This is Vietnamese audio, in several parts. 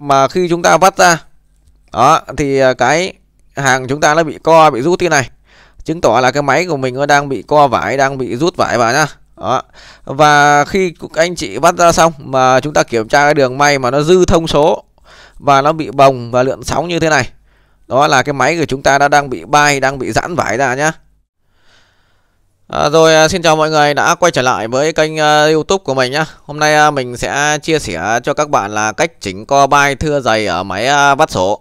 mà khi chúng ta vắt ra đó thì à, cái hàng chúng ta nó bị co bị rút thế này chứng tỏ là cái máy của mình nó đang bị co vải đang bị rút vải vào nhá đó. và khi anh chị vắt ra xong mà chúng ta kiểm tra cái đường may mà nó dư thông số và nó bị bồng và lượn sóng như thế này đó là cái máy của chúng ta đã đang bị bay đang bị giãn vải ra nhá À, rồi à, xin chào mọi người đã quay trở lại với kênh uh, youtube của mình nhé Hôm nay uh, mình sẽ chia sẻ cho các bạn là cách chỉnh co bay thưa dày ở máy uh, vắt sổ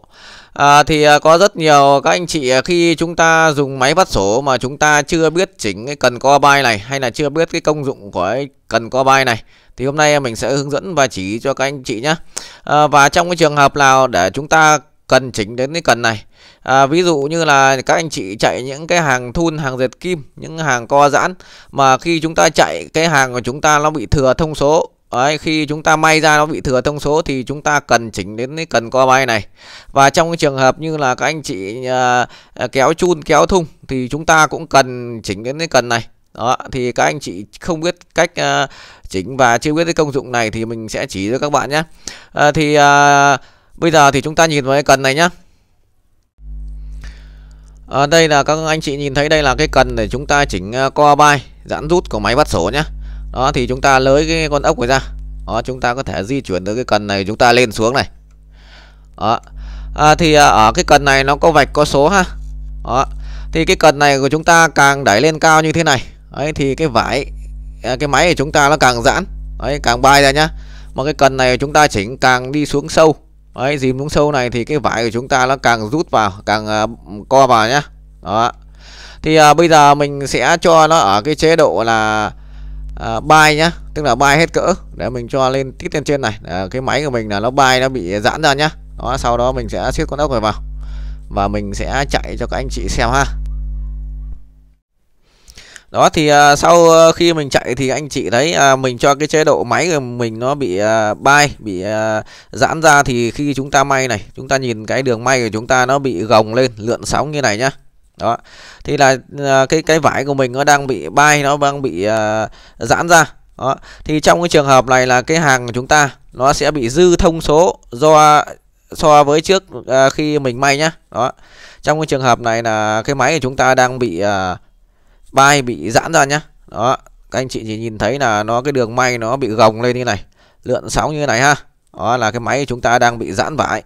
à, Thì uh, có rất nhiều các anh chị khi chúng ta dùng máy vắt sổ mà chúng ta chưa biết chỉnh cái cần co bay này Hay là chưa biết cái công dụng của cái cần co bay này Thì hôm nay mình sẽ hướng dẫn và chỉ cho các anh chị nhé à, Và trong cái trường hợp nào để chúng ta cần chỉnh đến cái cần này à, ví dụ như là các anh chị chạy những cái hàng thun hàng dệt kim những hàng co giãn mà khi chúng ta chạy cái hàng của chúng ta nó bị thừa thông số Đấy, khi chúng ta may ra nó bị thừa thông số thì chúng ta cần chỉnh đến cái cần co bay này và trong cái trường hợp như là các anh chị à, à, kéo chun kéo thung thì chúng ta cũng cần chỉnh đến cái cần này đó thì các anh chị không biết cách à, chỉnh và chưa biết cái công dụng này thì mình sẽ chỉ cho các bạn nhé à, thì à, Bây giờ thì chúng ta nhìn vào cái cần này nhá à, Đây là các anh chị nhìn thấy đây là cái cần để chúng ta chỉnh ờ, co bay Giãn rút của máy bắt sổ nhá Đó thì chúng ta lấy cái con ốc này ra Đó chúng ta có thể di chuyển được cái cần này chúng ta lên xuống này Đó à, Thì ờ, ở cái cần này nó có vạch có số ha Đó Thì cái cần này của chúng ta càng đẩy lên cao như thế này Đấy thì cái vải ờ, Cái máy của chúng ta nó càng giãn Đấy càng bay ra nhá mà cái cần này chúng ta chỉnh càng đi xuống sâu Đấy, dìm xuống sâu này thì cái vải của chúng ta nó càng rút vào, càng uh, co vào nhá. Đó. Thì uh, bây giờ mình sẽ cho nó ở cái chế độ là à, bay nhá, tức là bay hết cỡ để mình cho lên tít lên trên này. À, cái máy của mình là nó bay nó bị giãn ra nhá. Đó, sau đó mình sẽ siết con ốc này vào và mình sẽ chạy cho các anh chị xem ha đó thì à, sau ờ, khi mình chạy thì anh chị thấy à, mình cho cái chế độ máy của mình nó bị à, bay bị à, giãn ra thì khi chúng ta may này chúng ta nhìn cái đường may của chúng ta nó bị gồng lên lượn sóng như này nhá đó thì là à, cái cái vải của mình nó đang bị bay nó đang bị à, giãn ra đó. thì trong cái trường hợp này là cái hàng của chúng ta nó sẽ bị dư thông số do so với trước à, khi mình may nhá đó trong cái trường hợp này là cái máy của chúng ta đang bị à, bay bị giãn ra nhá đó các anh chị chỉ nhìn thấy là nó cái đường may nó bị gồng lên như này lượn sóng như này ha đó là cái máy chúng ta đang bị giãn vải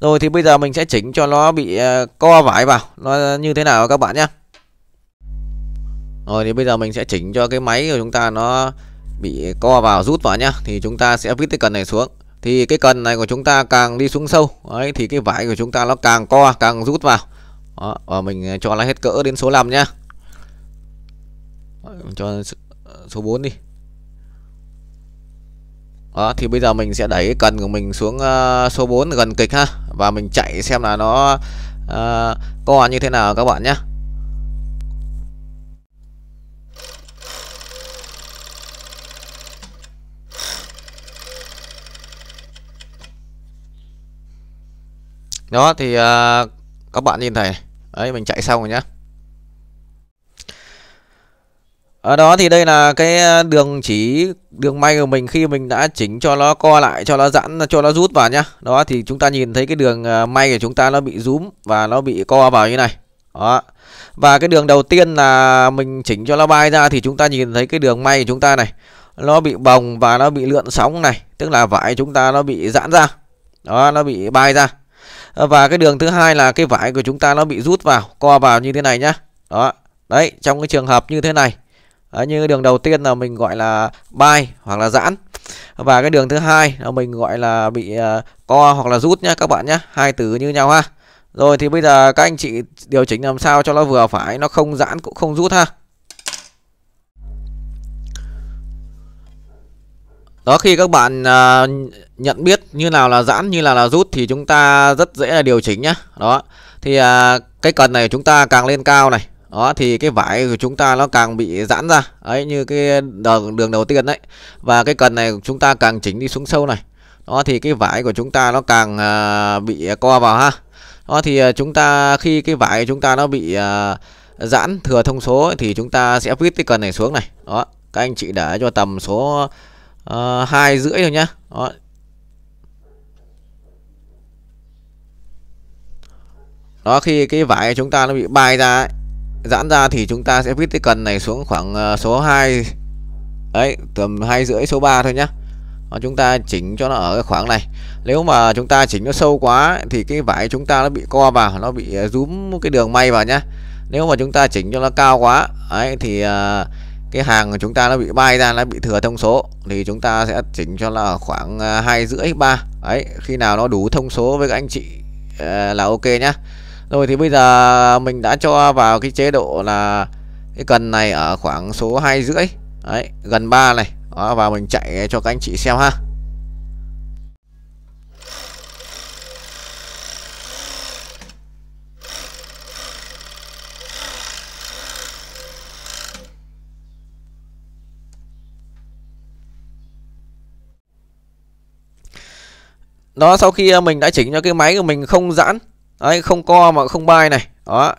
rồi thì bây giờ mình sẽ chỉnh cho nó bị ờ, co vải vào nó như thế nào các bạn nhé rồi thì bây giờ mình sẽ chỉnh cho cái máy của chúng ta nó bị co vào rút vào nhá thì chúng ta sẽ vít cái cần này xuống thì cái cần này của chúng ta càng đi xuống sâu ấy thì cái vải của chúng ta nó càng co càng rút vào đó, và mình cho nó hết cỡ đến số 5 nhá cho số 4 đi đó thì bây giờ mình sẽ đẩy cần của mình xuống uh, số 4 gần kịch ha và mình chạy xem là nó uh, co như thế nào các bạn nhé đó thì uh, các bạn nhìn thấy đấy mình chạy xong rồi nhé ở đó thì đây là cái ờ, đường chỉ đường may của mình khi mình đã chỉnh cho nó co lại cho nó giãn cho nó rút vào nhá đó thì chúng ta nhìn thấy cái đường ờ, may của chúng ta nó bị rúm và nó bị co vào như này đó và cái đường đầu tiên là mình chỉnh cho nó bay ra thì chúng ta nhìn thấy cái đường may của chúng ta này nó bị bồng và nó bị lượn sóng này tức là vải chúng ta nó bị giãn ra đó nó bị bay ra và cái đường thứ hai là cái vải của chúng ta nó bị rút vào co vào như thế này nhá đó đấy trong cái trường hợp như thế này Đấy, như cái đường đầu tiên là mình gọi là bay hoặc là giãn và cái đường thứ hai là mình gọi là bị ờ, co hoặc là rút nhá các bạn nhá hai từ như nhau ha rồi thì bây giờ các anh chị điều chỉnh làm sao cho nó vừa phải nó không giãn cũng không rút ha đó khi các bạn uh, nhận biết như nào là giãn như là là rút thì chúng ta rất dễ là điều chỉnh nhá đó thì uh, cái cần này chúng ta càng lên cao này đó thì cái vải của chúng ta nó càng bị giãn ra ấy như cái đường, đường đầu tiên đấy và cái cần này chúng ta càng chỉnh đi xuống sâu này đó thì cái vải của chúng ta nó càng uh, bị co vào ha đó thì à, chúng ta khi cái vải chúng ta nó bị uh, giãn thừa thông số thì chúng ta sẽ viết cái cần này xuống này đó các anh chị để cho tầm số hai rưỡi thôi nhá đó. đó khi cái vải chúng ta nó bị bay ra ấy, giãn ra thì chúng ta sẽ viết cái cần này xuống khoảng ờ, số 2 đấy tầm hai rưỡi số 3 thôi nhá ờ, chúng ta chỉnh cho nó ở cái khoảng này nếu mà chúng ta chỉnh nó sâu quá thì cái vải chúng ta nó bị co vào nó bị ờ, rúm cái đường may vào nhá nếu mà chúng ta chỉnh cho nó cao quá ấy thì cái hàng của chúng ta nó bị bay ra nó bị thừa thông số thì chúng ta sẽ chỉnh cho là khoảng hai rưỡi ba ấy khi nào nó đủ thông số với các anh chị là ok nhá rồi thì bây giờ mình đã cho vào cái chế độ là cái cần này ở khoảng số hai rưỡi đấy gần 3 này đó, và mình chạy cho các anh chị xem ha đó sau khi mình đã chỉnh cho cái máy của mình không giãn đấy không co mà không bay này đó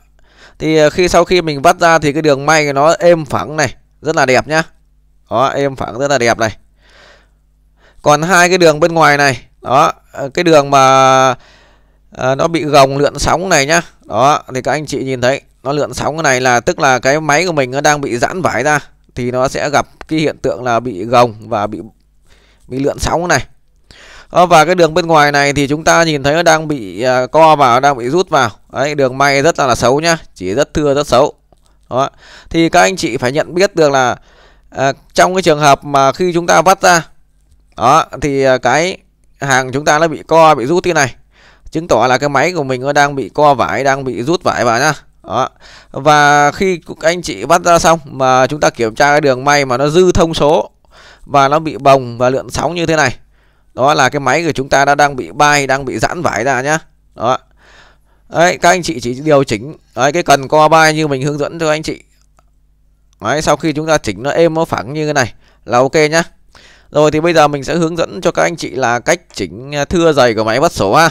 thì ờ, khi sau khi mình vắt ra thì cái đường may nó êm phẳng này rất là đẹp nhá đó êm phẳng rất là đẹp này còn hai cái đường bên ngoài này đó ờ, cái đường mà à, nó bị gồng lượn sóng này nhá đó thì các anh chị nhìn thấy nó lượn sóng cái này là tức là cái máy của mình nó đang bị giãn vải ra thì nó sẽ gặp cái hiện tượng là bị gồng và bị bị lượn sóng này Ờ, và cái đường bên ngoài này thì chúng ta nhìn thấy nó đang bị à, co vào đang bị rút vào đấy đường may rất là, là xấu nhá chỉ rất thưa rất xấu đó thì các anh chị phải nhận biết được là à, trong cái trường hợp mà khi chúng ta vắt ra đó thì à, cái hàng chúng ta nó bị co bị rút thế này chứng tỏ là cái máy của mình nó đang bị co vải đang bị rút vải vào nhá đó. Và khi anh chị bắt ra xong mà chúng ta kiểm tra cái đường may mà nó dư thông số và nó bị bồng và lượn sóng như thế này đó là cái máy của chúng ta đã đang bị bay đang bị giãn vải ra nhá đó đấy các anh chị chỉ điều chỉnh đấy, cái cần co bay như mình hướng dẫn cho anh chị đấy sau khi chúng ta chỉnh nó êm nó phẳng như thế này là ok nhá rồi thì bây giờ mình sẽ hướng dẫn cho các anh chị là cách chỉnh à, thưa dày của máy bắt sổ ha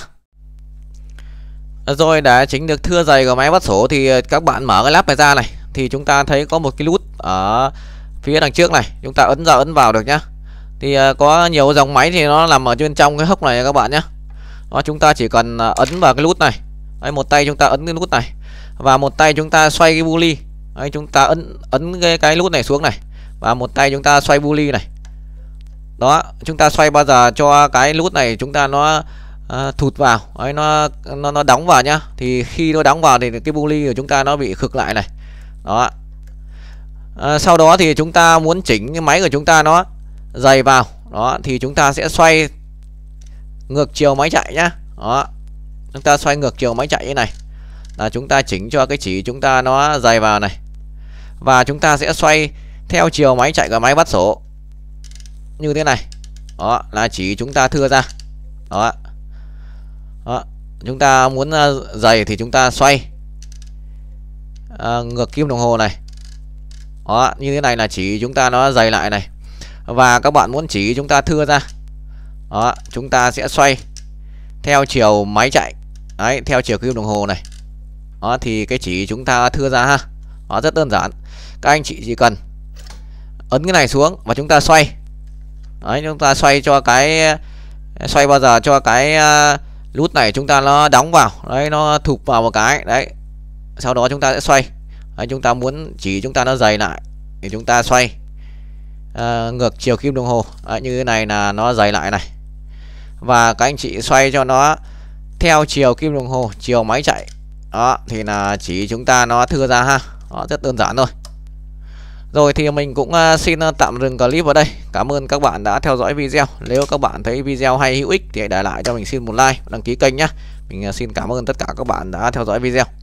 rồi để chỉnh được thưa dày của máy bắt sổ thì à, các bạn mở cái lắp này ra này thì chúng ta thấy có một cái nút ở phía đằng trước này chúng ta ấn ra ấn vào được nhá thì có nhiều dòng máy thì nó nằm ở bên trong cái hốc này các bạn nhé đó, chúng ta chỉ cần ấn vào cái nút này đấy, một tay chúng ta ấn cái nút này và một tay chúng ta xoay cái buli đấy, chúng ta ấn ấn cái, cái nút này xuống này và một tay chúng ta xoay buli này đó chúng ta xoay bao giờ cho cái nút này chúng ta nó uh, thụt vào ấy nó nó nó đóng vào nhá thì khi nó đóng vào thì cái buli của chúng ta nó bị khực lại này đó à, sau đó thì chúng ta muốn chỉnh cái máy của chúng ta nó dày vào đó thì chúng ta sẽ xoay ngược chiều máy chạy nhá đó chúng ta xoay ngược chiều máy chạy như này là chúng ta chỉnh cho cái chỉ chúng ta nó dày vào này và chúng ta sẽ xoay theo chiều máy chạy của máy bắt sổ như thế này đó là chỉ chúng ta thưa ra đó, đó. chúng ta muốn à, dày thì chúng ta xoay à, ngược kim đồng hồ này đó như thế này là chỉ chúng ta nó dày lại này và các bạn muốn chỉ chúng ta thưa ra đó chúng ta sẽ xoay theo chiều máy chạy đấy theo chiều kim đồng hồ này đó thì cái chỉ chúng ta thưa ra ha đó rất đơn giản các anh chị chỉ cần ấn cái này xuống và chúng ta xoay đấy chúng ta xoay cho cái xoay bao giờ cho cái uh, nút này chúng ta nó đóng vào đấy nó thụp vào một cái đấy sau đó chúng ta sẽ xoay đấy, chúng ta muốn chỉ chúng ta nó dày lại thì chúng ta xoay à, ngược chiều kim đồng hồ Đấy, ờ, như thế này là nó dày lại này và các anh chị xoay cho nó theo chiều kim đồng hồ chiều máy chạy đó thì là chỉ chúng ta nó thưa ra ha đó, rất đơn giản thôi rồi thì mình cũng ờ, xin tạm dừng clip ở đây Cảm ơn các bạn đã theo dõi video Nếu các bạn thấy video hay hữu ích thì hãy để lại cho mình xin một like Đăng ký kênh nhé Mình xin cảm ơn tất cả các bạn đã theo dõi video